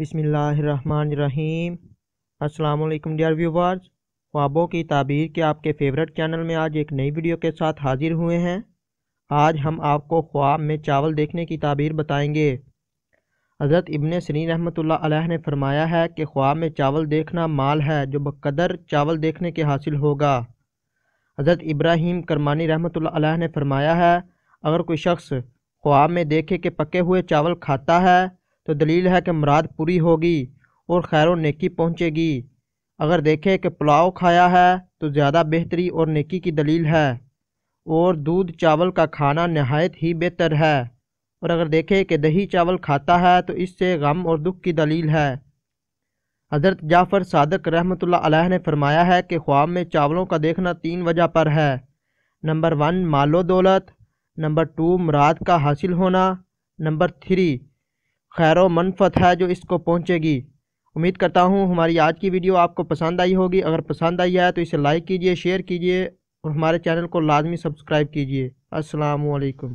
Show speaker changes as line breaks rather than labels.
بسم اللہ الرحمن الرحیم السلام علیکم ڈیئر ویورز خوابوں کی تعبیر کے آپ کے فیورٹ چینل میں آج ایک نئی ویڈیو کے ساتھ حاضر ہوئے ہیں آج ہم آپ کو خواب میں چاول دیکھنے کی تعبیر بتائیں گے حضرت ابن سنی رحمۃ اللہ علیہ نے فرمایا ہے کہ خواب میں چاول دیکھنا مال ہے جو بقدر چاول دیکھنے کے حاصل ہوگا حضرت ابراہیم کرمانی رحمۃ اللہ علیہ نے فرمایا ہے اگر کوئی شخص خواب میں دیکھے کہ پکے ہوئے چاول کھاتا ہے تو دلیل ہے کہ مراد پوری ہوگی اور خیر و نیکی پہنچے گی اگر دیکھے کہ پلاؤ کھایا ہے تو زیادہ بہتری اور نیکی کی دلیل ہے اور دودھ چاول کا کھانا نہایت ہی بہتر ہے اور اگر دیکھے کہ دہی چاول کھاتا ہے تو اس سے غم اور دکھ کی دلیل ہے حضرت جعفر صادق رحمۃ اللہ علیہ نے فرمایا ہے کہ خواب میں چاولوں کا دیکھنا تین وجہ پر ہے نمبر ون مال و دولت نمبر ٹو مراد کا حاصل ہونا نمبر تھری خیر و منفت ہے جو اس کو پہنچے گی امید کرتا ہوں ہماری آج کی ویڈیو آپ کو پسند آئی ہوگی اگر پسند آئی ہے تو اسے لائک کیجئے شیئر کیجئے اور ہمارے چینل کو لازمی سبسکرائب کیجئے السلام علیکم